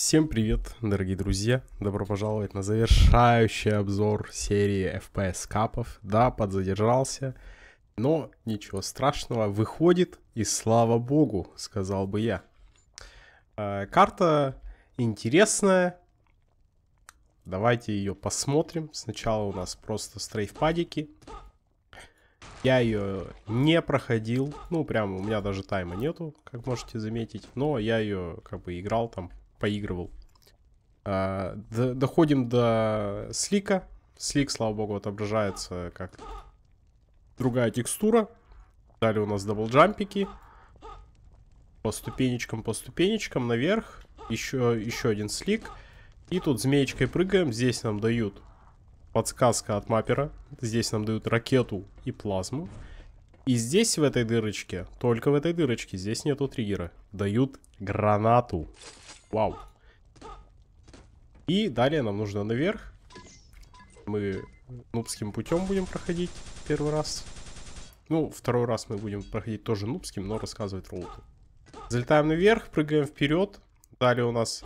Всем привет, дорогие друзья! Добро пожаловать на завершающий обзор серии FPS капов. Да, подзадержался, но ничего страшного, выходит, и слава богу, сказал бы я. А, карта интересная. Давайте ее посмотрим. Сначала у нас просто стрейфпадики. Я ее не проходил. Ну, прям у меня даже тайма нету, как можете заметить. Но я ее как бы играл там поигрывал. А, до, доходим до слика. Слик, слава богу, отображается как другая текстура. Далее у нас даблджампики. По ступенечкам, по ступенечкам наверх. Еще, еще один слик. И тут змеечкой прыгаем. Здесь нам дают подсказка от маппера. Здесь нам дают ракету и плазму. И здесь в этой дырочке, только в этой дырочке, здесь нету триггера, дают гранату. Вау. И далее нам нужно наверх. Мы нубским путем будем проходить первый раз. Ну, второй раз мы будем проходить тоже нубским, но рассказывать роуту. Залетаем наверх, прыгаем вперед. Далее у нас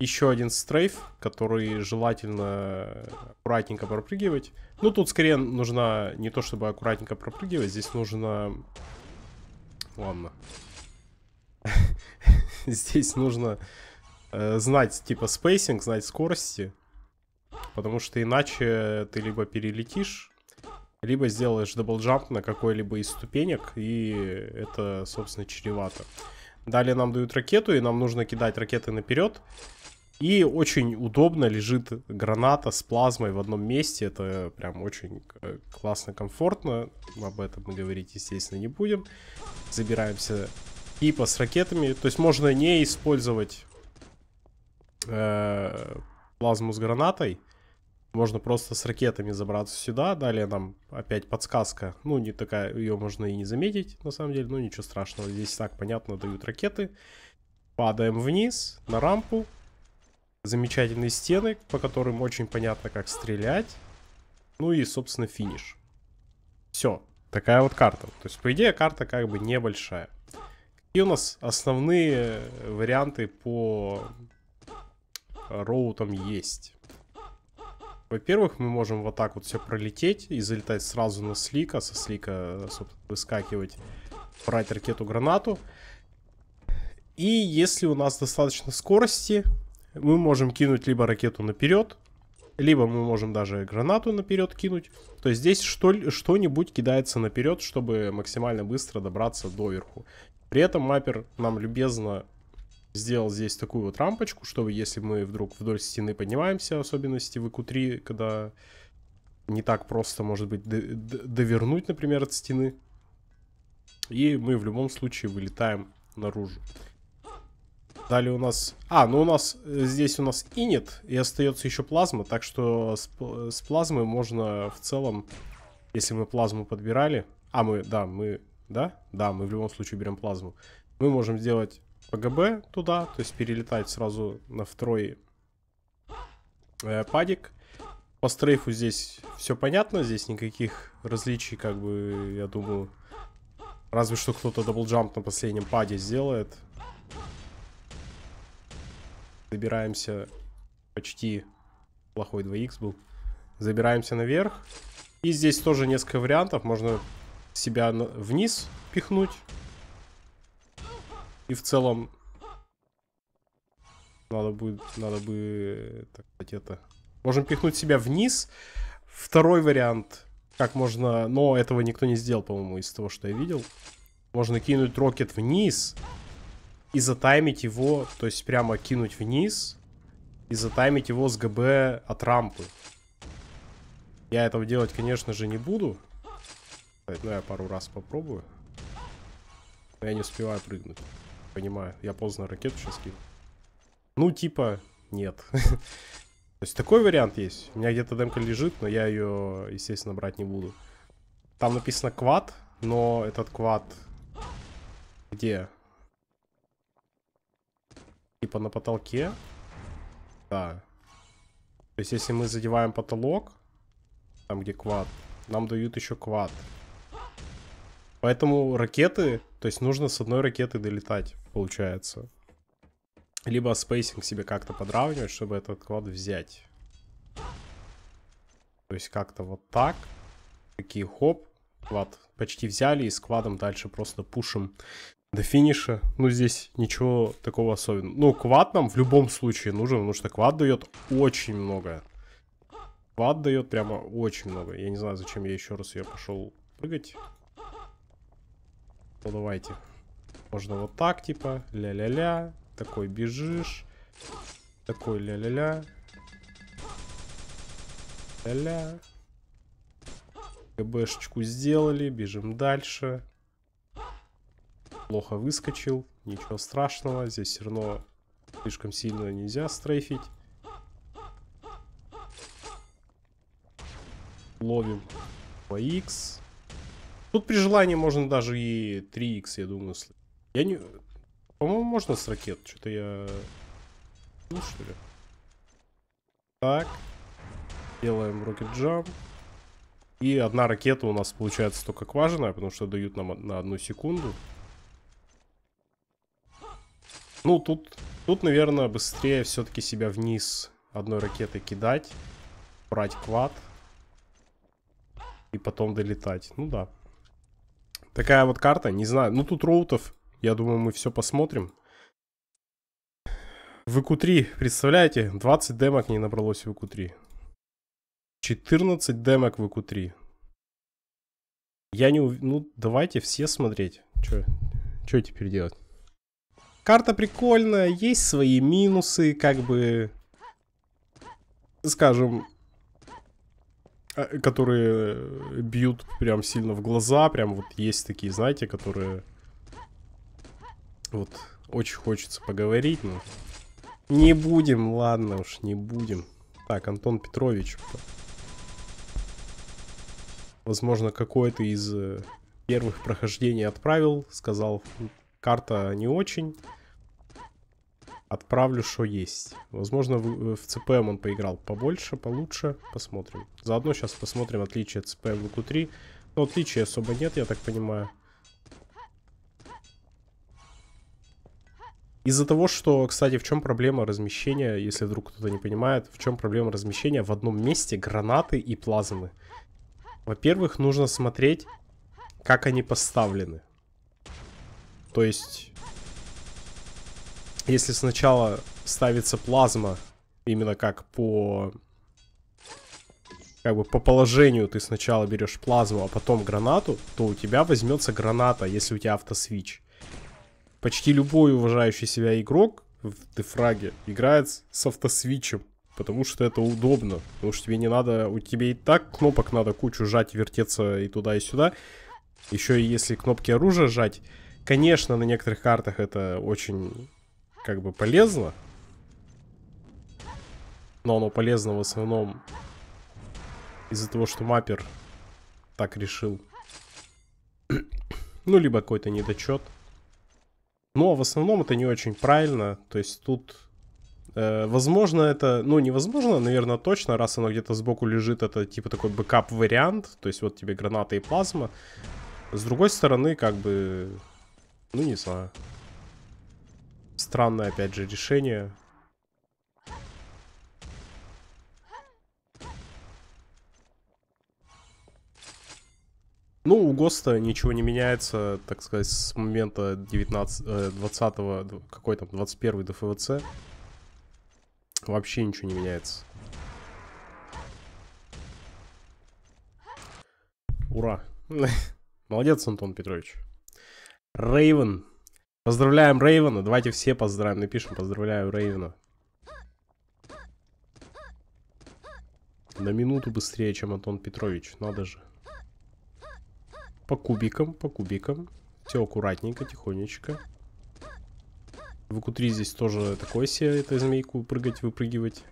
еще один стрейф, который желательно аккуратненько пропрыгивать. Ну, тут скорее нужно не то, чтобы аккуратненько пропрыгивать, здесь нужно... Ладно. здесь нужно э, знать, типа, спейсинг, знать скорости. Потому что иначе ты либо перелетишь, либо сделаешь даблджамп на какой-либо из ступенек, и это, собственно, чревато. Далее нам дают ракету, и нам нужно кидать ракеты наперед. И очень удобно лежит граната с плазмой в одном месте. Это прям очень э, классно, комфортно. Об этом мы говорить, естественно, не будем. Забираемся типа с ракетами. То есть можно не использовать э, плазму с гранатой. Можно просто с ракетами забраться сюда. Далее нам опять подсказка. Ну, не такая, ее можно и не заметить, на самом деле. Ну, ничего страшного. Здесь так понятно дают ракеты. Падаем вниз на рампу. Замечательные стены, по которым очень понятно, как стрелять. Ну и, собственно, финиш. Все. Такая вот карта. То есть, по идее, карта как бы небольшая. И у нас основные э, варианты по роутам есть. Во-первых, мы можем вот так вот все пролететь и залетать сразу на слика, со слика э, выскакивать, брать ракету-гранату. И если у нас достаточно скорости, мы можем кинуть либо ракету наперед, либо мы можем даже гранату наперед кинуть. То есть здесь что-нибудь кидается наперед, чтобы максимально быстро добраться до верху. При этом маппер нам любезно сделал здесь такую вот рампочку, чтобы если мы вдруг вдоль стены поднимаемся, особенно в Q3, когда не так просто, может быть, довернуть, например, от стены. И мы в любом случае вылетаем наружу. Далее у нас... А, ну у нас э, здесь у нас и нет, и остается еще плазма, так что с, с плазмы можно в целом, если мы плазму подбирали... А, мы, да, мы да? Да, мы в любом случае берем плазму. Мы можем сделать ПГБ туда, то есть перелетать сразу на второй э, падик. По стрейфу здесь все понятно, здесь никаких различий, как бы, я думаю, разве что кто-то даблджамп на последнем паде сделает. Забираемся почти, плохой 2х был. Забираемся наверх. И здесь тоже несколько вариантов, можно себя вниз пихнуть. И в целом надо будет, надо бы, так сказать, это... Можем пихнуть себя вниз. Второй вариант, как можно... Но этого никто не сделал, по-моему, из того, что я видел. Можно кинуть рокет вниз и затаймить его, то есть прямо кинуть вниз и затаймить его с ГБ от рампы. Я этого делать, конечно же, не буду. Ну, я пару раз попробую. Но я не успеваю прыгнуть. Понимаю. Я поздно ракету сейчас кину. Ну, типа, нет. То есть такой вариант есть. У меня где-то демка лежит, но я ее, естественно, брать не буду. Там написано квад, но этот квад... Где? Типа на потолке? Да. То есть если мы задеваем потолок, там где квад, нам дают еще квад. Поэтому ракеты, то есть нужно с одной ракеты долетать, получается. Либо спейсинг себе как-то подравнивать, чтобы этот квад взять. То есть как-то вот так. Такие хоп. Квад почти взяли и с квадом дальше просто пушим до финиша. Ну, здесь ничего такого особенного. Ну, квад нам в любом случае нужен, потому что квад дает очень многое. Квад дает прямо очень много. Я не знаю, зачем я еще раз ее пошел прыгать то давайте. Можно вот так, типа, ля-ля-ля. Такой бежишь. Такой ля-ля-ля. Ля-ля. КБшечку сделали, бежим дальше. Плохо выскочил, ничего страшного. Здесь все равно слишком сильно нельзя стрейфить. Ловим по X. Тут при желании можно даже и 3 x я думаю. С... Я не... По-моему, можно с ракет. Что-то я... Ну, что ли? Так. Делаем rocket Джам И одна ракета у нас получается только кваженная, потому что дают нам на одну секунду. Ну, тут, тут наверное, быстрее все-таки себя вниз одной ракетой кидать, брать квад и потом долетать. Ну да. Такая вот карта, не знаю. Ну, тут роутов, я думаю, мы все посмотрим. В ИКУ-3, представляете, 20 демок не набралось в ИКУ-3. 14 демок в ИКУ-3. Я не ув... Ну, давайте все смотреть. Что, Че теперь делать? Карта прикольная, есть свои минусы, как бы... Скажем, а, которые э, бьют прям сильно в глаза. Прям вот есть такие, знаете, которые... Вот очень хочется поговорить, но... Не будем, ладно уж, не будем. Так, Антон Петрович. Возможно, какой-то из э, первых прохождений отправил. Сказал, карта не очень. Отправлю, что есть. Возможно, в, э, в ЦПМ он поиграл побольше, получше. Посмотрим. Заодно сейчас посмотрим отличие CPM в УК-3. Но ну, отличия особо нет, я так понимаю. Из-за того, что, кстати, в чем проблема размещения, если вдруг кто-то не понимает, в чем проблема размещения в одном месте гранаты и плазмы. Во-первых, нужно смотреть, как они поставлены. То есть, если сначала ставится плазма, именно как по... Как бы по положению ты сначала берешь плазму, а потом гранату, то у тебя возьмется граната, если у тебя автосвич. Почти любой уважающий себя игрок в дефраге играет с автосвичем. Потому что это удобно. Потому что тебе не надо... У тебя и так кнопок надо кучу жать, вертеться и туда, и сюда. Еще и если кнопки оружия жать... Конечно, на некоторых картах это очень как бы полезно. Но оно полезно в основном из-за того, что маппер так решил. ну, либо какой-то недочет. Но ну, а в основном это не очень правильно. То есть тут... Э, возможно, это... Ну, невозможно, наверное, точно. Раз оно где-то сбоку лежит, это типа такой бэкап-вариант. То есть вот тебе граната и плазма. С другой стороны, как бы... Ну, не знаю странное, опять же, решение. Ну, у ГОСТа ничего не меняется, так сказать, с момента 19, 20, э, какой там, 21 ДФВЦ. Вообще ничего не меняется. Ура. Молодец, Антон Петрович. Рейвен. Поздравляем Рейвена. Давайте все поздравим. Напишем поздравляю Рейвена. На минуту быстрее, чем Антон Петрович. Надо же. По кубикам, по кубикам. Все аккуратненько, тихонечко. В Q3 здесь тоже такое себе, это змейку прыгать, выпрыгивать.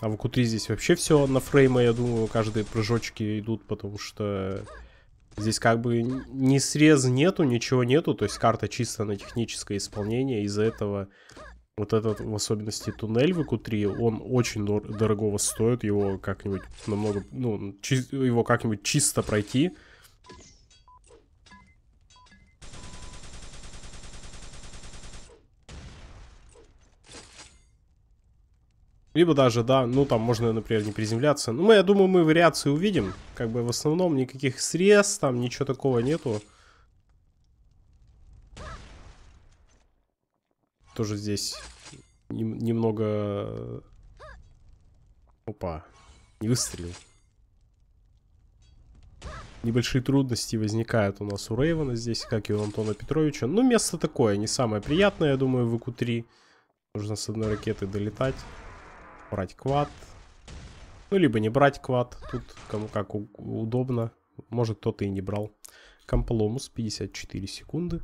А в Q3 здесь вообще все на фрейма, я думаю, каждые прыжочки идут, потому что Здесь как бы ни срез нету, ничего нету, то есть карта чисто на техническое исполнение, из-за этого вот этот, в особенности, туннель в ИКУ-3, он очень дор- дорогого стоит, его как-нибудь намного, ну, его как-нибудь чисто пройти, Либо даже, да, ну там можно, например, не приземляться. Ну, мы, я думаю, мы вариации увидим. Как бы в основном никаких срез, там ничего такого нету. Тоже здесь нем немного... Э, опа, не выстрелил. Небольшие трудности возникают у нас у Рейвана здесь, как и у Антона Петровича. Ну, место такое, не самое приятное, я думаю, в ИКУ-3. Нужно с одной ракеты долетать брать квад. Ну, либо не брать квад. Тут кому как удобно. Может, кто-то и не брал. Компломус, 54 секунды.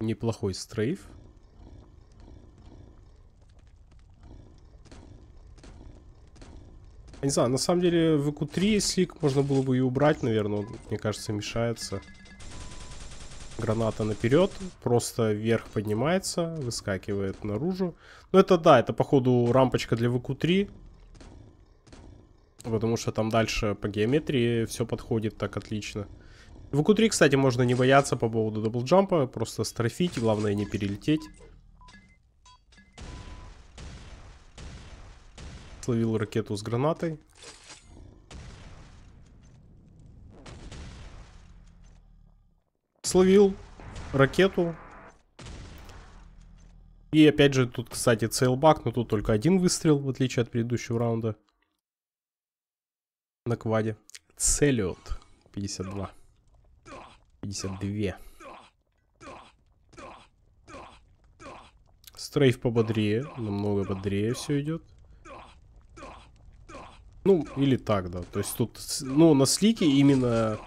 Неплохой стрейф. Я не знаю, на самом деле в q 3 слик можно было бы и убрать, наверное. Он, мне кажется, мешается граната наперед, просто вверх поднимается, выскакивает наружу. Ну это да, это походу рампочка для ВК-3, потому что там дальше по геометрии все подходит так отлично. ВК-3, кстати, можно не бояться по поводу даблджампа, просто строфить, главное не перелететь. Словил ракету с гранатой. словил ракету. И опять же, тут, кстати, сейлбак, но тут только один выстрел, в отличие от предыдущего раунда. На кваде. Целиот. 52. 52. Стрейф пободрее, намного бодрее все идет. Ну, или так, да. То есть тут, ну, на слике именно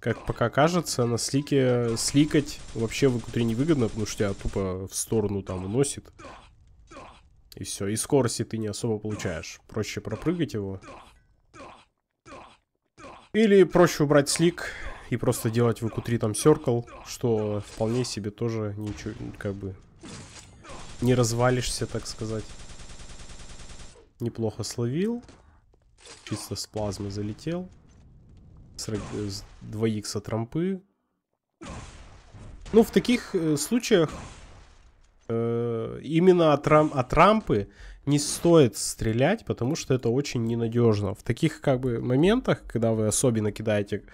как пока кажется, на слике сликать вообще в игре невыгодно, потому что тебя тупо в сторону там уносит. И все, и скорости ты не особо получаешь. Проще пропрыгать его. Или проще убрать слик и просто делать в q3 там серкл, что вполне себе тоже ничего, как бы, не развалишься, так сказать. Неплохо словил. Чисто с плазмы залетел с 2 х от Ну, в таких э, случаях э, именно от, рам, от рампы не стоит стрелять, потому что это очень ненадежно. В таких как бы моментах, когда вы особенно кидаете,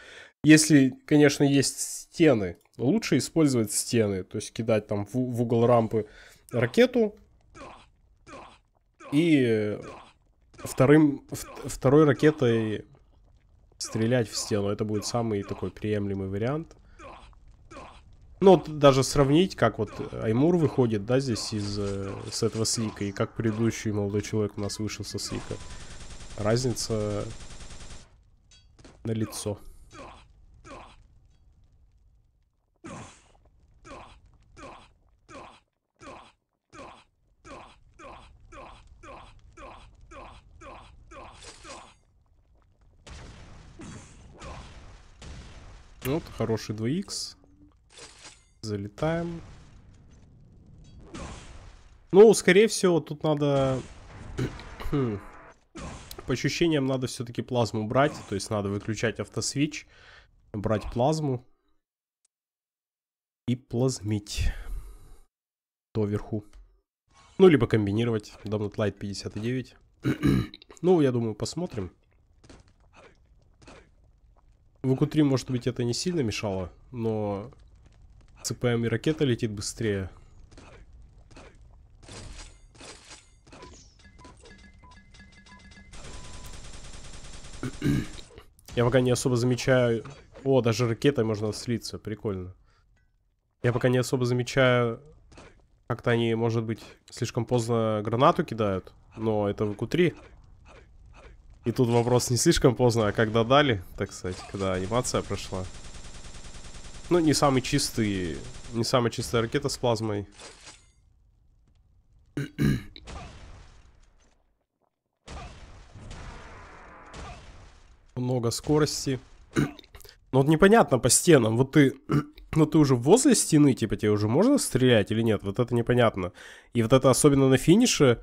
если, конечно, есть стены, лучше использовать стены, то есть кидать там в, в угол рампы ракету и вторым, второй ракетой стрелять в стену. Это будет самый такой приемлемый вариант. Ну, вот даже сравнить, как вот Аймур выходит, да, здесь из, э, с этого Слика, и как предыдущий молодой человек у нас вышел со Слика. Разница на лицо. Вот, хороший 2х. Залетаем. Ну, скорее всего, тут надо... По ощущениям, надо все-таки плазму брать. То есть надо выключать автосвич, брать плазму и плазмить доверху. Ну, либо комбинировать. Домнет Light 59. ну, я думаю, посмотрим. В УК-3, может быть, это не сильно мешало, но ЦПМ и ракета летит быстрее. Я пока не особо замечаю... О, даже ракетой можно слиться, прикольно. Я пока не особо замечаю, как-то они, может быть, слишком поздно гранату кидают, но это в УК-3. И тут вопрос не слишком поздно, а когда дали, так сказать, когда анимация прошла. Ну, не самый чистый, не самая чистая ракета с плазмой. Много скорости. Но ну, вот непонятно по стенам. Вот ты, ну ты уже возле стены, типа тебе уже можно стрелять или нет? Вот это непонятно. И вот это особенно на финише.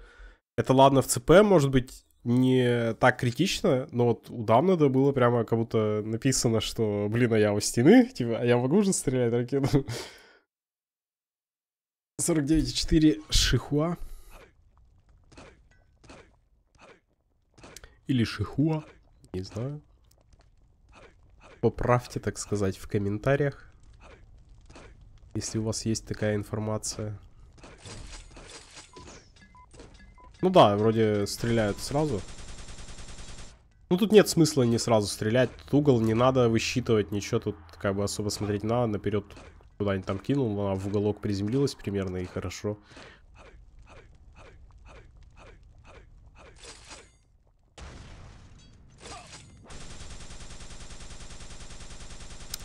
Это ладно в ЦП, может быть, не так критично, но вот у Дамнада было прямо как будто написано, что, блин, а я у стены, типа, а я могу уже стрелять ракету? 49.4 Шихуа. Или Шихуа, не знаю. Поправьте, так сказать, в комментариях, если у вас есть такая информация. Ну да, вроде стреляют сразу. Ну тут нет смысла не сразу стрелять. Тут угол не надо высчитывать, ничего тут как бы особо смотреть не надо. Наперед куда-нибудь там кинул, ну, она в уголок приземлилась примерно и хорошо.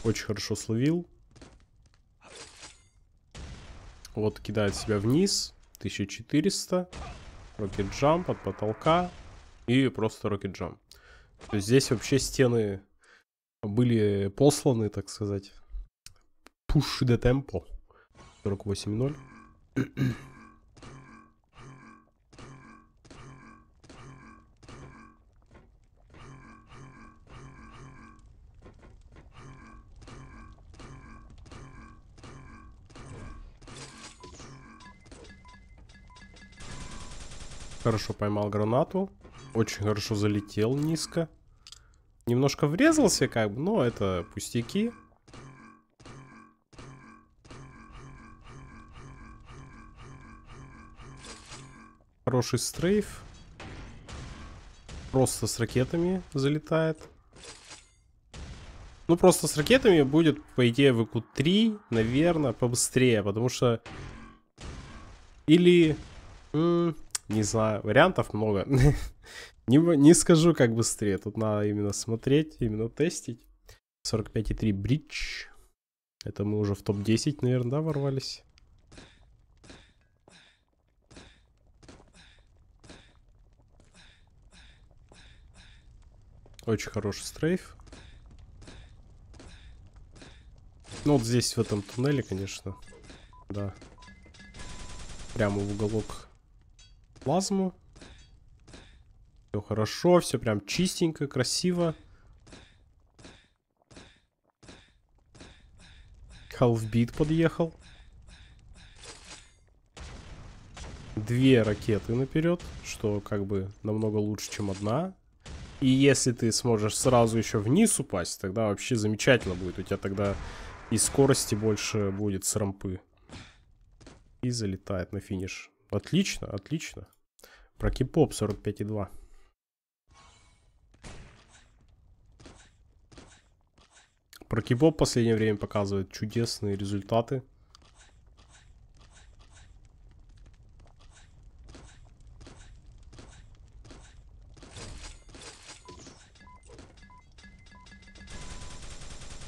Очень хорошо словил. Вот кидает себя вниз. 1400. Rocket Jump от потолка и просто Rocket Jump. То есть здесь вообще стены были посланы, так сказать. Push the tempo. 48.0. хорошо поймал гранату. Очень хорошо залетел низко. Немножко врезался как бы, но это пустяки. Хороший стрейф. Просто с ракетами залетает. Ну, просто с ракетами будет, по идее, в ИКУ-3, наверное, побыстрее. Потому что... Или не знаю, вариантов много. не, не скажу, как быстрее. Тут надо именно смотреть, именно тестить. 45,3 бридж. Это мы уже в топ-10, наверное, да, ворвались? Очень хороший стрейф. Ну вот здесь, в этом туннеле, конечно. Да. Прямо в уголок плазму. Все хорошо, все прям чистенько, красиво. Halfbeat подъехал. Две ракеты наперед, что как бы намного лучше, чем одна. И если ты сможешь сразу еще вниз упасть, тогда вообще замечательно будет. У тебя тогда и скорости больше будет с рампы. И залетает на финиш. Отлично, отлично. Про кипоп 45,2. Про кипоп в последнее время показывает чудесные результаты.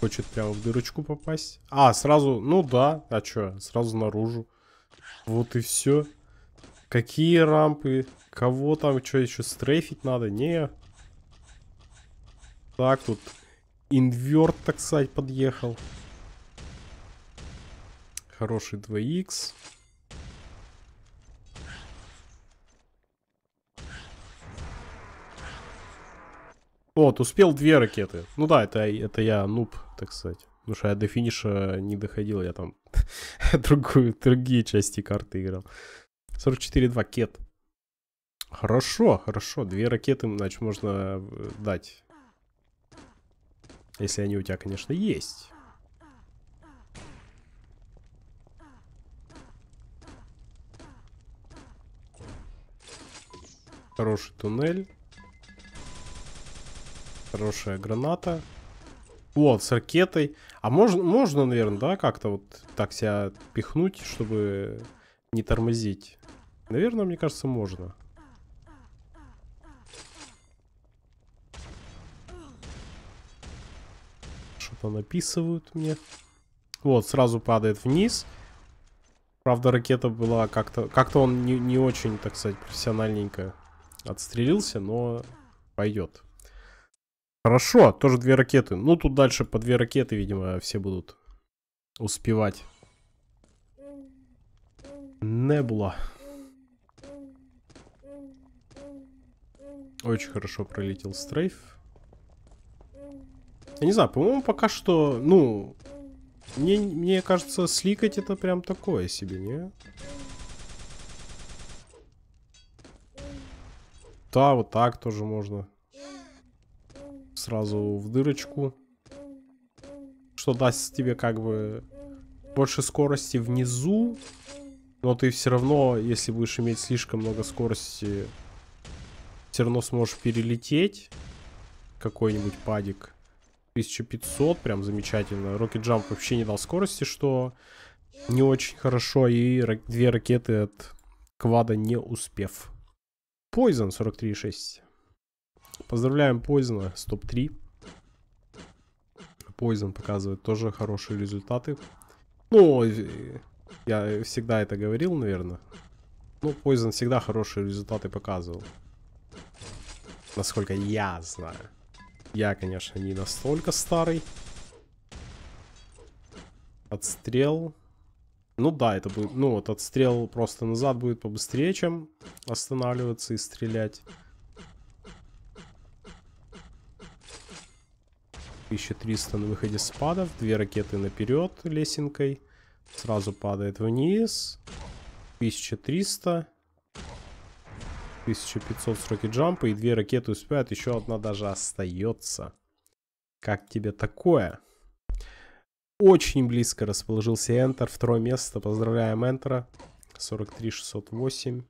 хочет прямо в дырочку попасть. А, сразу, ну да, а чё, сразу наружу. Вот и все. Какие рампы? Кого там? Что еще стрейфить надо? Не. Так, тут инверт, так сказать, подъехал. Хороший 2х. Вот, успел две ракеты. Ну да, это, это я нуб, так сказать. Потому что я до финиша не доходил, я там другую, другие части карты играл. 44,2 кет. Хорошо, хорошо. Две ракеты, значит, можно э, дать. Если они у тебя, конечно, есть. Хороший туннель. Хорошая граната. Вот, с ракетой. А можно, можно наверное, да, как-то вот так себя пихнуть, чтобы не тормозить. Наверное, мне кажется, можно. Что-то написывают мне. Вот, сразу падает вниз. Правда, ракета была как-то... Как-то он не, не очень, так сказать, профессиональненько отстрелился, но пойдет. Хорошо, тоже две ракеты. Ну, тут дальше по две ракеты, видимо, все будут успевать. Небула. Очень хорошо пролетел стрейф. Я не знаю, по-моему, пока что, ну... Мне, мне кажется, сликать это прям такое себе, не? Да, вот так тоже можно. Сразу в дырочку. Что даст тебе как бы больше скорости внизу. Но ты все равно, если будешь иметь слишком много скорости все равно сможешь перелететь какой-нибудь падик. 1500, прям замечательно. Rocket Jump вообще не дал скорости, что не очень хорошо. И две ракеты от квада не успев. Poison 43.6. Поздравляем Poison стоп топ-3. Poison показывает тоже хорошие результаты. Ну, э, я всегда это говорил, наверное. Ну, Poison всегда хорошие результаты показывал. Насколько я знаю. Я, конечно, не настолько старый. Отстрел. Ну да, это будет... Ну вот, отстрел просто назад будет побыстрее, чем останавливаться и стрелять. 1300 на выходе спадов. Две ракеты наперед лесенкой. Сразу падает вниз. 1300. 1500 сроки джампа и две ракеты успевают, еще одна даже остается. Как тебе такое? Очень близко расположился Энтер, второе место, поздравляем Энтера. 43 608.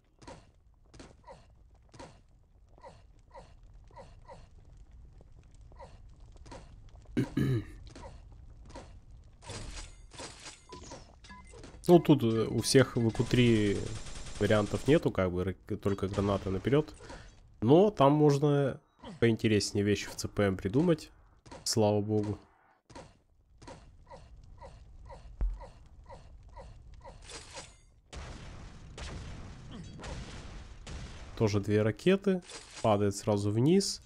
Ну, тут у всех в q 3 вариантов нету, как бы, только гранаты наперед. Но там можно поинтереснее вещи в ЦПМ эм придумать, слава богу. Тоже две ракеты, падает сразу вниз.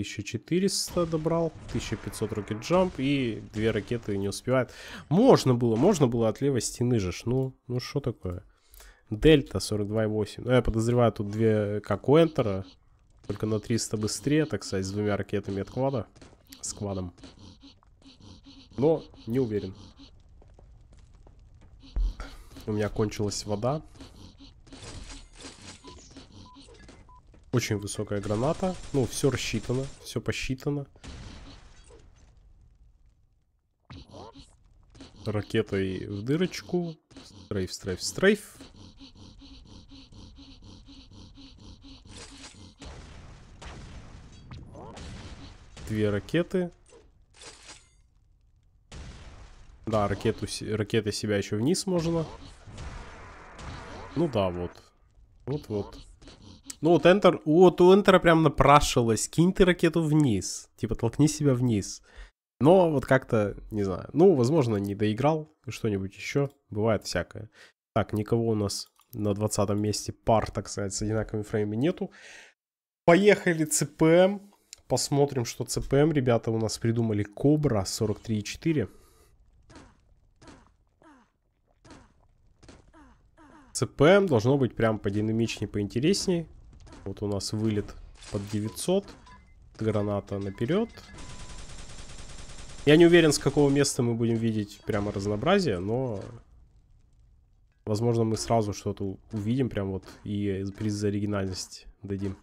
1400 добрал, 1500 ракет джамп и две ракеты не успевает. Можно было, можно было от левой стены же. Ну, ну что такое? Дельта 42,8. Ну, я подозреваю, тут две, как у Энтера, только на 300 быстрее, так сказать, с двумя ракетами от квада. С квадом. Но не уверен. У меня кончилась вода. Очень высокая граната. Ну, все рассчитано, все посчитано. Ракетой в дырочку. Стрейф, стрейф, стрейф. Две ракеты. Да, ракету, ракеты себя еще вниз можно. Ну да, вот. Вот-вот. Ну, вот Enter, вот у Enter прям напрашивалось, кинь ты ракету вниз, типа толкни себя вниз. Но вот как-то, не знаю, ну, возможно, не доиграл, что-нибудь еще, бывает всякое. Так, никого у нас на 20 месте пар, так сказать, с одинаковыми фреймами нету. Поехали ЦПМ, посмотрим, что ЦПМ, ребята, у нас придумали Кобра 43,4. ЦПМ должно быть прям подинамичнее, поинтереснее. Вот у нас вылет под 900. Граната наперед. Я не уверен, с какого места мы будем видеть прямо разнообразие, но... Возможно, мы сразу что-то увидим прям вот и приз за оригинальность дадим.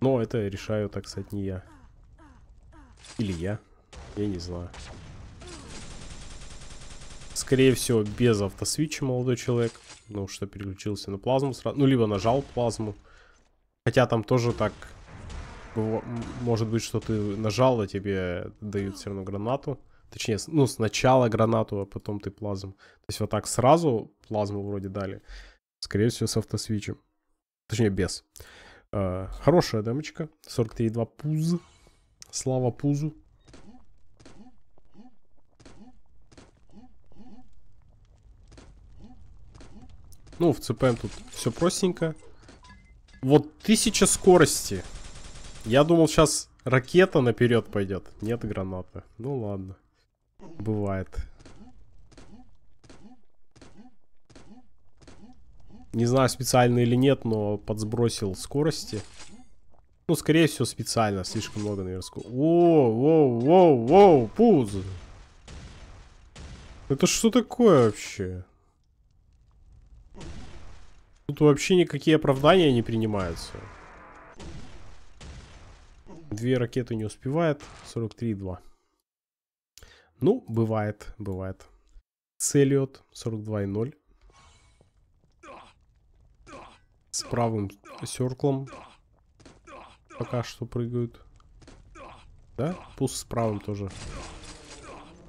Но это решаю, так сказать, не я. Или я. Я не знаю. Скорее всего, без автосвитча, молодой человек ну что переключился на плазму сразу. Ну, либо нажал плазму. Хотя там тоже так... Может быть, что ты нажал, а тебе дают все равно гранату. Точнее, ну, сначала гранату, а потом ты плазм. То есть вот так сразу плазму вроде дали. Скорее всего, с автосвичем. Точнее, без. Э, хорошая демочка. 43,2 пуз. Слава пузу. Ну, в ЦПМ тут все простенько. Вот тысяча скорости. Я думал, сейчас ракета наперед пойдет. Нет гранаты. Ну ладно. Бывает. Не знаю, специально или нет, но подсбросил скорости. Ну, скорее всего, специально. Слишком много, наверное, скорости. Воу, воу, воу, воу, пуз. Это что такое вообще? Тут вообще никакие оправдания не принимаются. Две ракеты не успевает. 43,2. Ну, бывает, бывает. Целиот 42,0. С правым серклом пока что прыгают. Да? Пуст с правым тоже.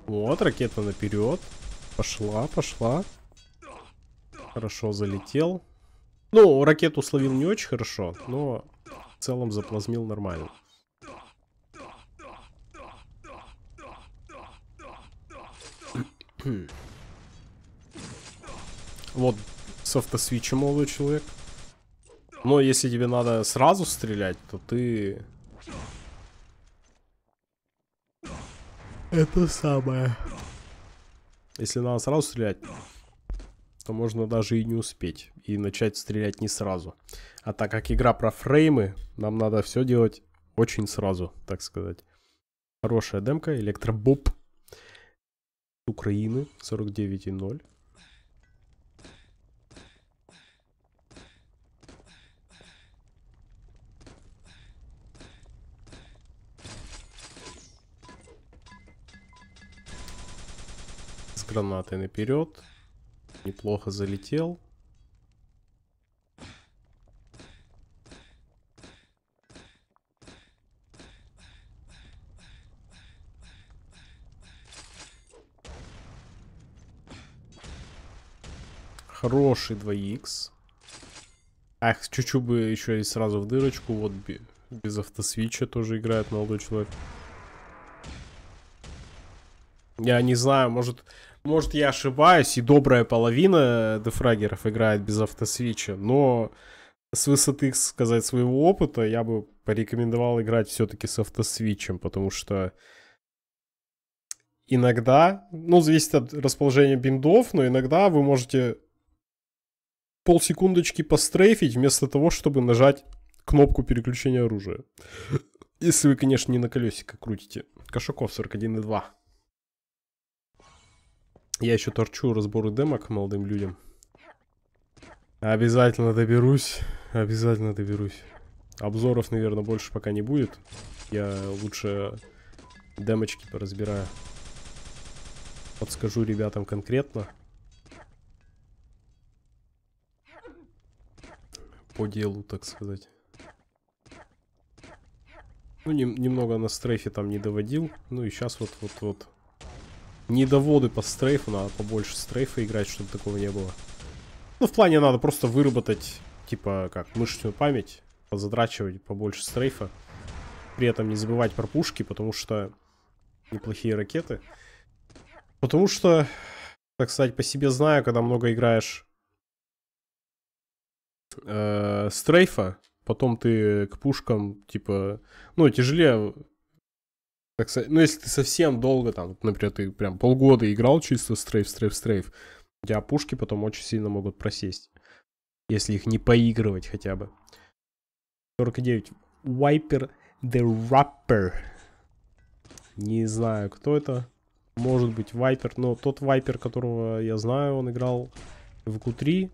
Вот, ракета наперед. Пошла, пошла. Хорошо, залетел. Ну, ракету словил не очень хорошо, но в целом заплазмил нормально. Вот с автосвичем молодой человек. Но если тебе надо сразу стрелять, то ты... Это самое. Если надо сразу стрелять, то можно даже и не успеть и начать стрелять не сразу. А так как игра про фреймы, нам надо все делать очень сразу, так сказать. Хорошая демка, электробоб Украины 49.0. С гранатой наперед. Неплохо залетел. Хороший 2х. Ах, чуть-чуть бы еще и сразу в дырочку. Вот без автосвича тоже играет молодой человек. Я не знаю, может может, я ошибаюсь, и добрая половина дефрагеров играет без автосвича, но с высоты, сказать, своего опыта я бы порекомендовал играть все-таки с автосвичем, потому что иногда, ну, зависит от расположения биндов, но иногда вы можете полсекундочки пострейфить вместо того, чтобы нажать кнопку переключения оружия. Если вы, конечно, не на колесико крутите. Кошаков 41,2. Я еще торчу разборы демок молодым людям. Обязательно доберусь. Обязательно доберусь. Обзоров, наверное, больше пока не будет. Я лучше демочки поразбираю. Подскажу ребятам конкретно. По делу, так сказать. Ну, не, немного на стрейфе там не доводил. Ну и сейчас вот-вот-вот недоводы по стрейфу, надо побольше стрейфа играть, чтобы такого не было. Ну, в плане надо просто выработать, типа, как, мышечную память, задрачивать побольше стрейфа. При этом не забывать про пушки, потому что неплохие ракеты. Потому что, так сказать, по себе знаю, когда много играешь э, стрейфа, потом ты к пушкам, типа, ну, тяжелее так, ну, если ты совсем долго, там, например, ты прям полгода играл чисто стрейф, стрейф, стрейф, у тебя пушки потом очень сильно могут просесть, если их не поигрывать хотя бы. 49. Viper the Rapper. Не знаю, кто это. Может быть, Вайпер. Но тот Вайпер, которого я знаю, он играл в Q3.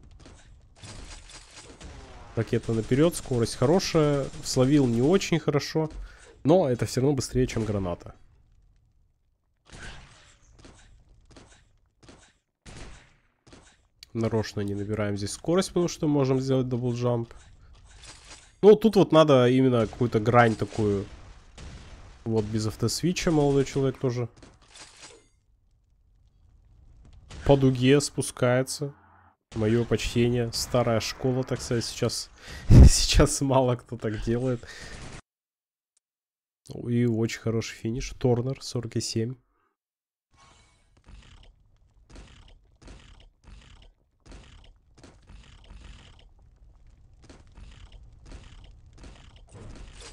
Ракета наперед, скорость хорошая. Словил не очень Хорошо. Но это все равно быстрее, чем граната. Нарочно не набираем здесь скорость, потому что можем сделать даблджамп. Ну, тут вот надо именно какую-то грань такую. Вот, без автосвича молодой человек тоже. По дуге спускается. Мое почтение. Старая школа, так сказать, сейчас, сейчас мало кто так делает. Ну, и очень хороший финиш. Торнер 47.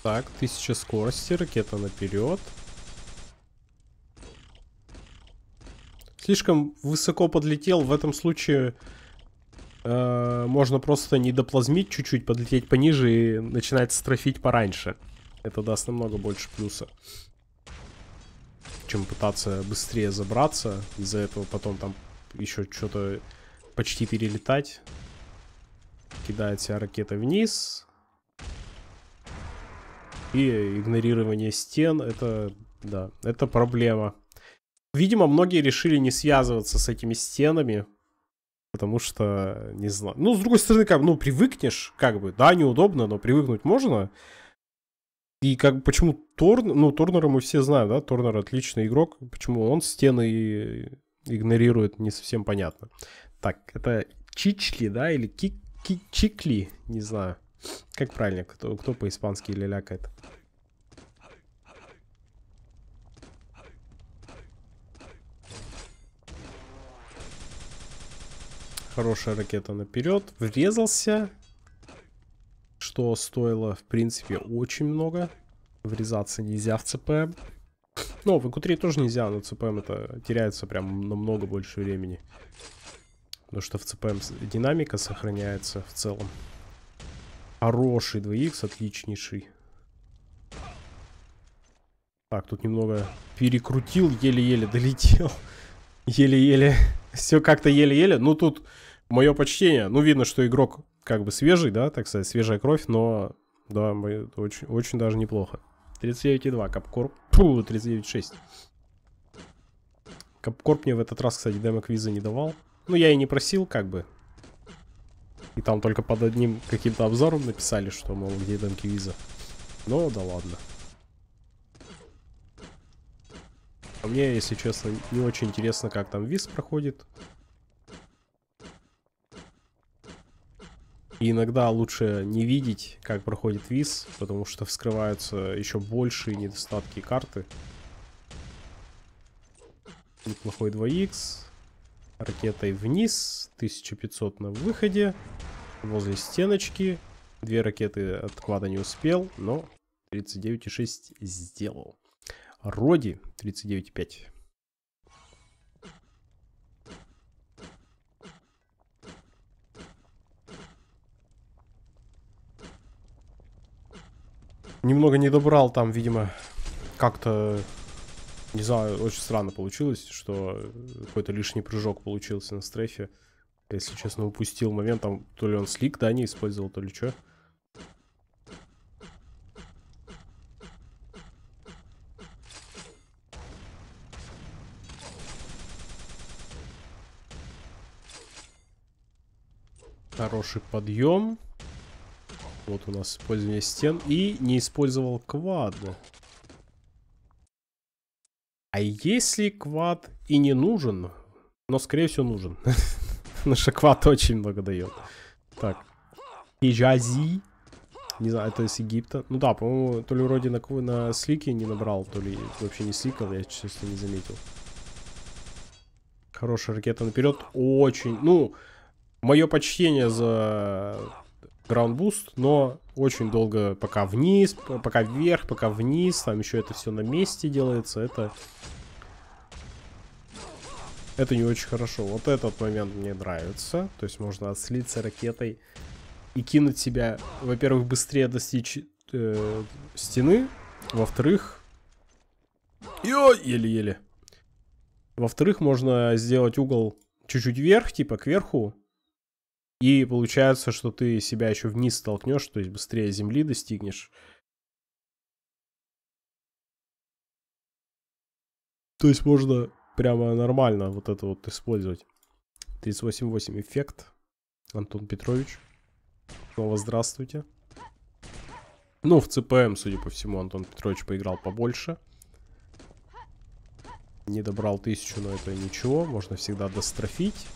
Так, 1000 скорости, ракета наперед. Слишком высоко подлетел, в этом случае э, можно просто не доплазмить чуть-чуть, подлететь пониже и начинать строфить пораньше. Это даст намного больше плюса. Чем пытаться быстрее забраться. Из-за этого потом там еще что-то почти перелетать. Кидает себя ракета вниз. И игнорирование стен. Это, да, это проблема. Видимо, многие решили не связываться с этими стенами. Потому что, не знаю. Ну, с другой стороны, как, ну, привыкнешь, как бы, да, неудобно, но привыкнуть можно. И как почему Торн, ну Торнера мы все знаем, да, Торнер отличный игрок, почему он стены игнорирует, не совсем понятно. Так, это Чичли, да, или Кик, ки Чикли, не знаю, как правильно, кто, кто по-испански лялякает. Хорошая ракета наперед, врезался, что стоило, в принципе, очень много. Врезаться нельзя в ЦПМ. Ну, в ЭКУ-3 тоже нельзя, но ЦПМ это теряется прям намного больше времени. Потому что в ЦПМ динамика сохраняется в целом. Хороший 2х, отличнейший. Так, тут немного перекрутил, еле-еле долетел. Еле-еле. Все как-то еле-еле. Ну, тут мое почтение. Ну, видно, что игрок как бы свежий, да, так сказать, свежая кровь, но да, это очень, очень даже неплохо. 39,2, капкорп. Фу, 39,6. Капкорп мне в этот раз, кстати, демо-квиза не давал. Ну, я и не просил, как бы. И там только под одним каким-то обзором написали, что, мол, где демо виза. Ну, да ладно. А мне, если честно, не очень интересно, как там виз проходит. И иногда лучше не видеть, как проходит виз, потому что вскрываются еще большие недостатки карты. Неплохой 2х. Ракетой вниз. 1500 на выходе. Возле стеночки. Две ракеты отклада не успел, но 39,6 сделал. Роди 39,5. немного не добрал там, видимо, как-то... Не знаю, очень странно получилось, что какой-то лишний прыжок получился на стрейфе. Если честно, упустил момент. Там то ли он слик, да, не использовал, то ли что. Хороший подъем. Вот у нас использование стен. И не использовал квад. А если квад и не нужен, но скорее всего нужен. Наш квад очень много дает. Так. Хиджази. Не знаю, это из Египта. Ну да, по-моему, то ли вроде на, на слике не набрал, то ли вообще не сликал, я, честно, не заметил. Хорошая ракета наперед. Очень. Ну, мое почтение за граунд-буст, но очень долго пока вниз, пока вверх, пока вниз, там еще это все на месте делается, это... Это не очень хорошо. Вот этот момент мне нравится. То есть можно отслиться ракетой и кинуть себя, во-первых, быстрее достичь э, стены, во-вторых... еле-еле. Во-вторых, можно сделать угол чуть-чуть вверх, типа кверху, и получается, что ты себя еще вниз столкнешь, то есть быстрее земли достигнешь. То есть можно прямо нормально вот это вот использовать. 38.8 эффект. Антон Петрович. Снова здравствуйте. Ну, в ЦПМ, судя по всему, Антон Петрович поиграл побольше. Не добрал тысячу, но это ничего. Можно всегда дострофить.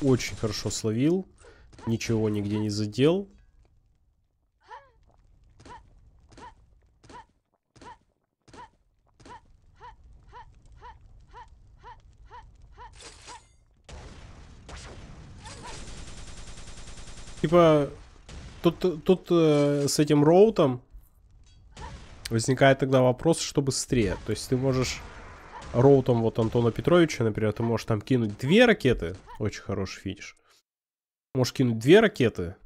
Очень хорошо словил. Ничего нигде не задел. Типа, тут, тут э, с этим роутом возникает тогда вопрос, что быстрее. То есть ты можешь роутом вот Антона Петровича, например, ты можешь там кинуть две ракеты. Очень хороший финиш можешь кинуть две ракеты.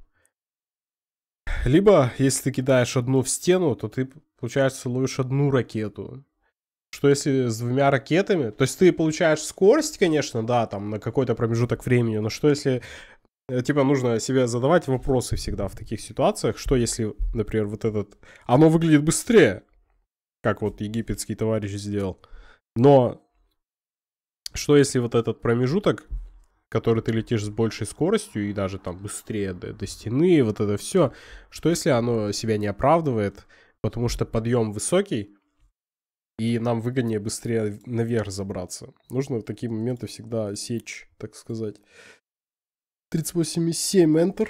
Либо, если ты кидаешь одну в стену, то ты, получается, ловишь одну ракету. Что если с двумя ракетами... То есть ты получаешь скорость, конечно, да, там, на какой-то промежуток времени, но что если... Э, типа нужно себе задавать вопросы всегда в таких ситуациях, что если, например, вот этот... Оно выглядит быстрее, как вот египетский товарищ сделал. Но что если вот этот промежуток которой ты летишь с большей скоростью и даже там быстрее до, до стены, вот это все, что если оно себя не оправдывает, потому что подъем высокий, и нам выгоднее быстрее наверх забраться. Нужно в такие моменты всегда сечь, так сказать. 38,7 Enter.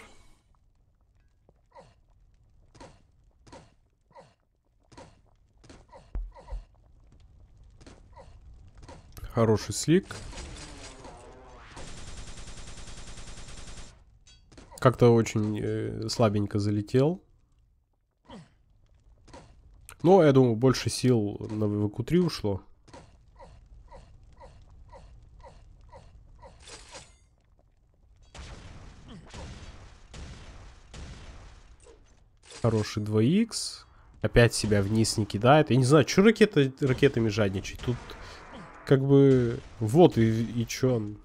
Хороший слик. как-то очень э, слабенько залетел. Но, я думаю, больше сил на ВВК-3 ушло. Хороший 2х. Опять себя вниз не кидает. Я не знаю, что ракета, ракетами жадничать. Тут как бы... Вот и, и чё он...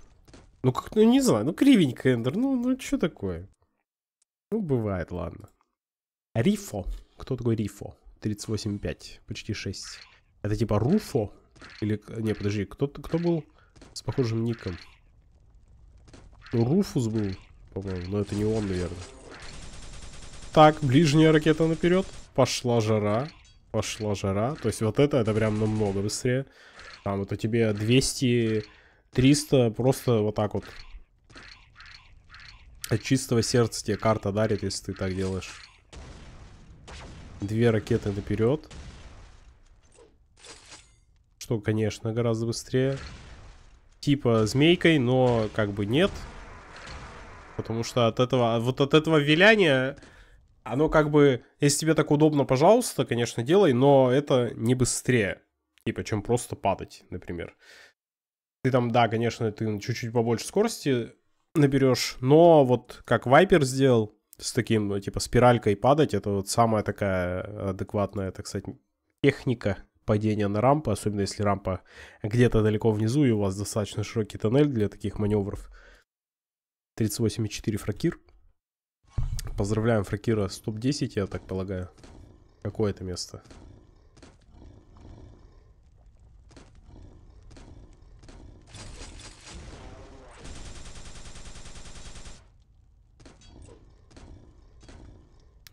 Ну, как, ну не знаю, ну кривенько Эндер, ну, ну что такое? Ну, бывает, ладно. Рифо. Кто такой Рифо? 38,5, почти 6. Это типа Руфо? Или, не, подожди, кто, кто был с похожим ником? Руфус был, по-моему, но это не он, наверное. Так, ближняя ракета наперед. Пошла жара. Пошла жара. То есть вот это, это прям намного быстрее. Там это тебе 200 300 просто вот так вот. От чистого сердца тебе карта дарит, если ты так делаешь. Две ракеты наперед. Что, конечно, гораздо быстрее. Типа змейкой, но как бы нет. Потому что от этого, вот от этого виляния, оно как бы, если тебе так удобно, пожалуйста, конечно, делай, но это не быстрее. Типа, чем просто падать, например. Ты там, да, конечно, ты чуть-чуть побольше скорости наберешь, но вот как Вайпер сделал с таким, ну, типа, спиралькой падать, это вот самая такая адекватная, так сказать, техника падения на рампы, особенно если рампа где-то далеко внизу, и у вас достаточно широкий тоннель для таких маневров. 38,4 фракир. Поздравляем фракира с топ-10, я так полагаю. Какое это место?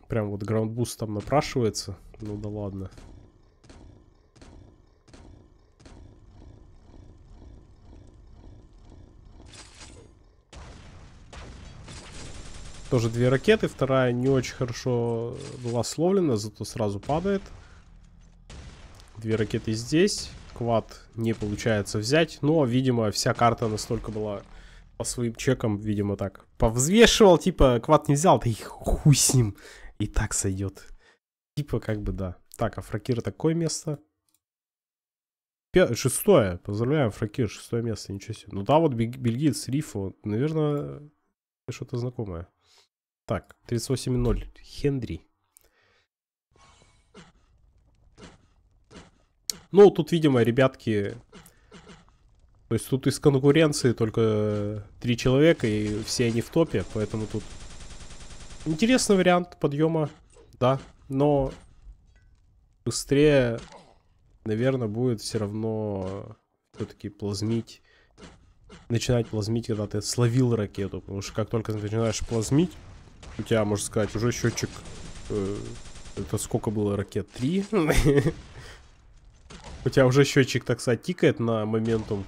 Прям вот граундбуст там напрашивается. Ну да ладно. Тоже две ракеты. Вторая не очень хорошо была словлена, зато сразу падает. Две ракеты здесь. Квад не получается взять. Но, видимо, вся карта настолько была по своим чекам, видимо, так повзвешивал. Типа, квад не взял. Да и хуй с ним. И так сойдет. Типа как бы да. Так, а Фракир такое место. Пя... Шестое. Поздравляем, Фракир, шестое место, ничего себе. Ну да, вот бельгиец Рифо, наверное, что-то знакомое. Так, 38.0. Хендри. Ну, тут, видимо, ребятки... То есть тут из конкуренции только три человека, и все они в топе, поэтому тут Интересный вариант подъема, да, но быстрее, наверное, будет все равно э, все-таки плазмить. Начинать плазмить, когда ты словил ракету. Потому что как только начинаешь плазмить, у тебя, можно сказать, уже счетчик... Э, это сколько было ракет? Три? У тебя уже счетчик, так сказать, тикает на моментум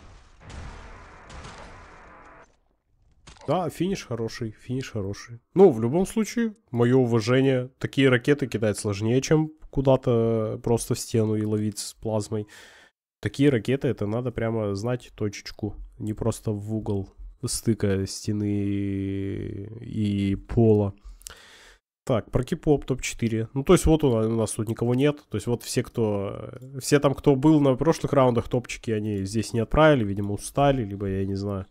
Да, финиш хороший, финиш хороший. Ну, в любом случае, мое уважение. Такие ракеты кидать сложнее, чем куда-то просто в стену и ловить с плазмой. Такие ракеты, это надо прямо знать точечку. Не просто в угол стыка стены и пола. Так, про кипоп топ-4. Ну, то есть вот у нас, у нас тут никого нет. То есть вот все, кто... Все там, кто был на прошлых раундах топчики, они здесь не отправили. Видимо, устали, либо я не знаю.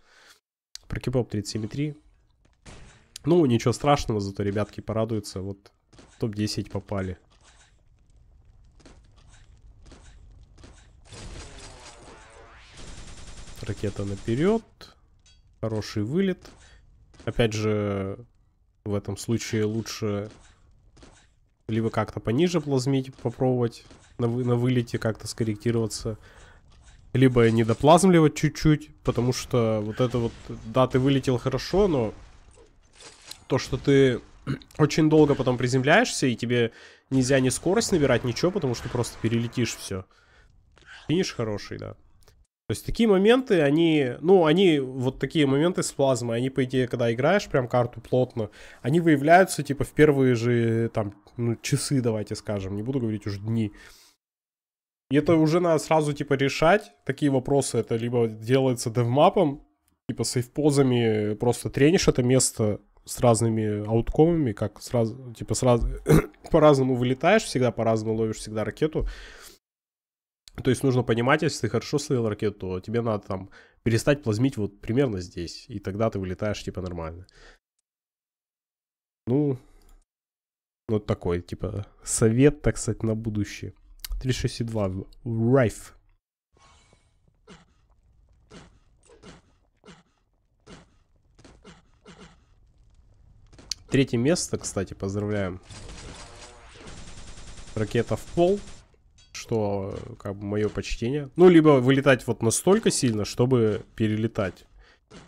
Прокипоп 37,3. Ну, ничего страшного, зато ребятки порадуются. Вот топ-10 попали. Ракета наперед. Хороший вылет. Опять же, в этом случае лучше либо как-то пониже плазмить, попробовать на, вы, на вылете как-то скорректироваться, либо недоплазмливать чуть-чуть, потому что вот это вот, да, ты вылетел хорошо, но то, что ты очень долго потом приземляешься, и тебе нельзя ни скорость набирать, ничего, потому что просто перелетишь все. Финиш хороший, да. То есть такие моменты, они, ну, они, вот такие моменты с плазмой, они, по идее, когда играешь прям карту плотно, они выявляются, типа, в первые же, там, ну, часы, давайте скажем, не буду говорить уже дни. И это уже надо сразу, типа, решать. Такие вопросы, это либо делается девмапом, типа, сейфпозами, просто тренишь это место с разными ауткомами, как сразу, типа, сразу по-разному вылетаешь всегда, по-разному ловишь всегда ракету. То есть нужно понимать, если ты хорошо словил ракету, то тебе надо там перестать плазмить вот примерно здесь, и тогда ты вылетаешь, типа, нормально. Ну, вот такой, типа, совет, так сказать, на будущее. 3,62 Райф. Третье место, кстати, поздравляем. Ракета в пол. Что, как бы, мое почтение. Ну, либо вылетать вот настолько сильно, чтобы перелетать.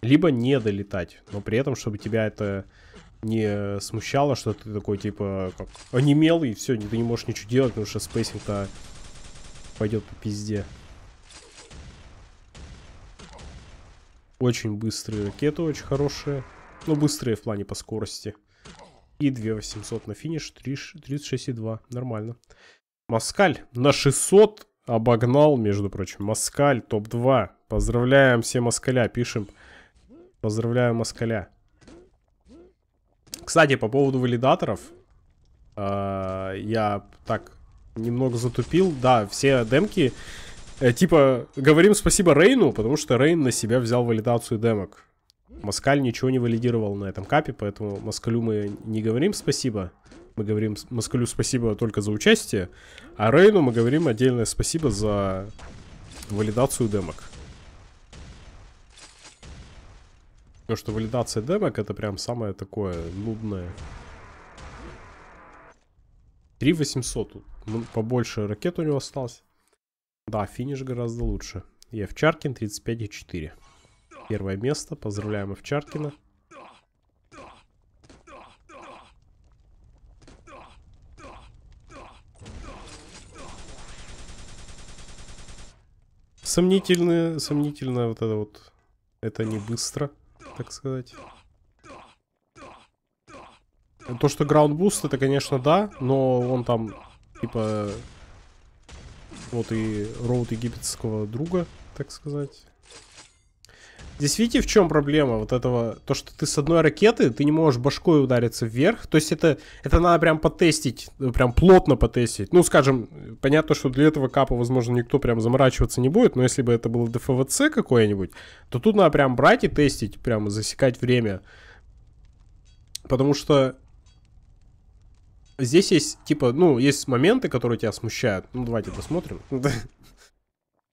Либо не долетать. Но при этом, чтобы тебя это не смущало, что ты такой, типа, как онемел, и все, ты не можешь ничего делать, потому что спейсинг-то пойдет по пизде. Очень быстрые ракеты, очень хорошие. Ну, быстрые в плане по скорости. И 2800 на финиш, 36,2. Нормально. Маскаль на 600 обогнал, между прочим. Маскаль топ-2. Поздравляем все Маскаля, пишем. Поздравляю Маскаля. Кстати, по поводу валидаторов. Э, я так немного затупил. Да, все демки... Э, типа, говорим спасибо Рейну, потому что Рейн на себя взял валидацию демок. Маскаль ничего не валидировал на этом капе, поэтому Маскалю мы не говорим спасибо. Мы говорим Маскалю спасибо только за участие. А Рейну мы говорим отдельное спасибо за валидацию демок. Потому что валидация демок это прям самое такое нудное. 3800. Ну, побольше ракет у него осталось. Да, финиш гораздо лучше. И Овчаркин 35,4. Первое место. Поздравляем Овчаркина. Сомнительно, сомнительно вот это вот. Это не быстро так сказать. Ну, то, что граунд-буст, это, конечно, да, но он там, типа, вот и роут египетского друга, так сказать. Здесь видите, в чем проблема вот этого, то, что ты с одной ракеты, ты не можешь башкой удариться вверх, то есть это, это надо прям потестить, прям плотно потестить. Ну, скажем, понятно, что для этого капа, возможно, никто прям заморачиваться не будет, но если бы это было ДФВЦ какое-нибудь, то тут надо прям брать и тестить, прям засекать время. Потому что здесь есть, типа, ну, есть моменты, которые тебя смущают. Ну, давайте посмотрим.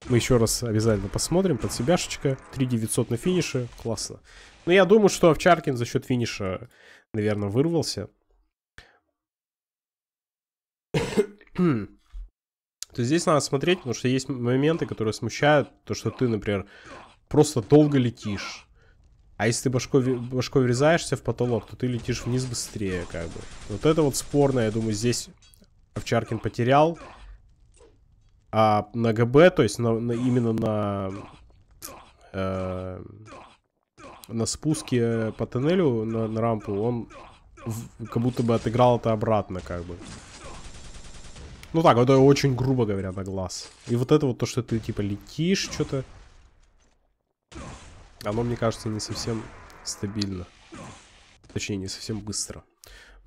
Мы еще раз обязательно посмотрим. Под себяшечка. 3900 на финише. Классно. Но ну, я думаю, что Овчаркин за счет финиша, наверное, вырвался. То здесь надо смотреть, потому что есть моменты, которые смущают. То, что ты, например, просто долго летишь. А если ты башкой, башкой врезаешься в потолок, то ты летишь вниз быстрее, как бы. Вот это вот спорно, я думаю, здесь Овчаркин потерял. А на ГБ, то есть на, на, именно на, э, на спуске по тоннелю, на, на рампу, он в, как будто бы отыграл это обратно, как бы. Ну так, это очень грубо говоря, на глаз. И вот это вот то, что ты типа летишь, что-то... Оно, мне кажется, не совсем стабильно. Точнее, не совсем быстро.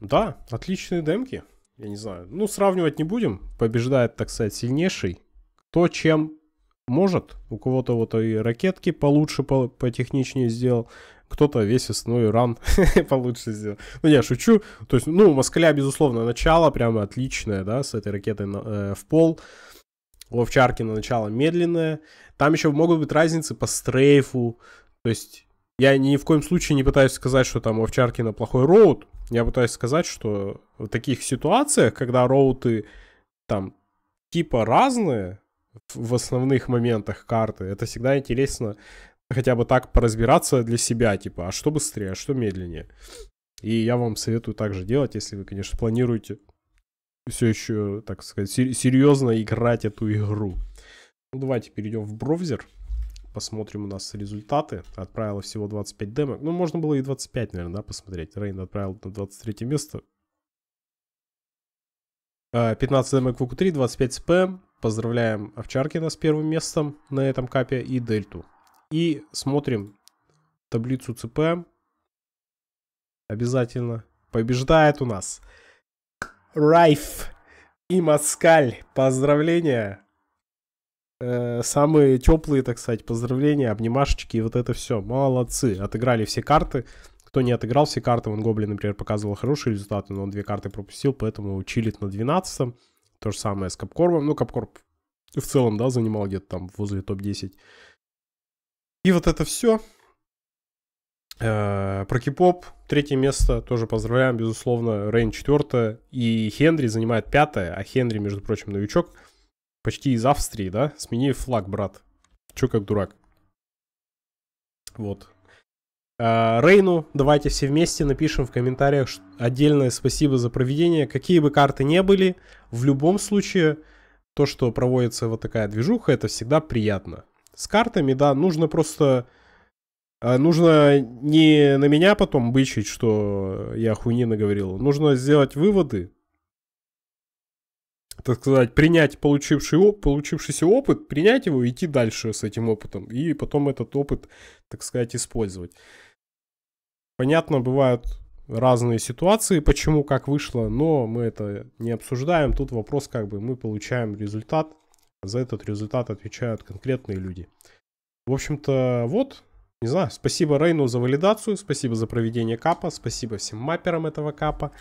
Да, отличные демки я не знаю, ну, сравнивать не будем. Побеждает, так сказать, сильнейший. Кто чем может. У кого-то вот и ракетки получше, по потехничнее сделал. Кто-то весь основной ран получше сделал. Ну, я шучу. То есть, ну, Москаля, безусловно, начало прямо отличное, да, с этой ракетой э, в пол. У Овчаркина начало медленное. Там еще могут быть разницы по стрейфу. То есть, я ни в коем случае не пытаюсь сказать, что там у Овчаркина плохой роут. Я пытаюсь сказать, что в таких ситуациях, когда роуты там типа разные в основных моментах карты, это всегда интересно хотя бы так поразбираться для себя, типа, а что быстрее, а что медленнее. И я вам советую также делать, если вы, конечно, планируете все еще, так сказать, серьезно играть эту игру. Ну, давайте перейдем в браузер посмотрим у нас результаты. Отправила всего 25 демок. Ну, можно было и 25, наверное, да, посмотреть. Рейн отправил на 23 место. 15 а, демок в УК-3, 25 спм. Поздравляем Овчаркина с первым местом на этом капе и Дельту. И смотрим таблицу цпм Обязательно. Побеждает у нас Райф и Маскаль. Поздравления! Э, самые теплые, так сказать, поздравления, обнимашечки и вот это все. Молодцы, отыграли все карты. Кто не отыграл все карты, он Гоблин, например, показывал хорошие результаты, но он две карты пропустил, поэтому чилит на 12-м. То же самое с Капкорбом. Ну, Капкорб в целом, да, занимал где-то там возле топ-10. И вот это все. Э, про кипоп третье место тоже поздравляем, безусловно. Рейн четвертое и Хенри занимает пятое, а Хенри, между прочим, новичок – почти из Австрии, да? Смени флаг, брат. Чё как дурак. Вот. А, Рейну давайте все вместе напишем в комментариях отдельное спасибо за проведение. Какие бы карты не были, в любом случае, то, что проводится вот такая движуха, это всегда приятно. С картами, да, нужно просто... А, нужно не на меня потом бычить, что я хуйни наговорил. Нужно сделать выводы, так сказать, принять получивший получившийся опыт, принять его, идти дальше с этим опытом, и потом этот опыт, так сказать, использовать. Понятно, бывают разные ситуации, почему, как вышло, но мы это не обсуждаем. Тут вопрос, как бы мы получаем результат, за этот результат отвечают конкретные люди. В общем-то, вот, не знаю, спасибо Рейну за валидацию, спасибо за проведение капа, спасибо всем мапперам этого капа,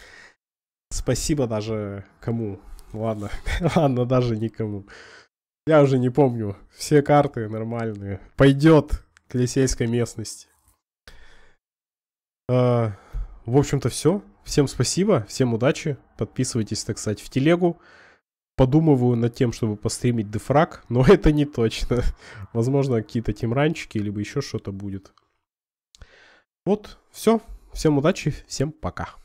спасибо даже кому ладно, ладно, даже никому. Я уже не помню. Все карты нормальные. Пойдет к лисейской местности. А, в общем-то все. Всем спасибо, всем удачи. Подписывайтесь, так сказать, в телегу. Подумываю над тем, чтобы постримить дефраг, но это не точно. Возможно, какие-то тимранчики, либо еще что-то будет. Вот, все. Всем удачи, всем пока.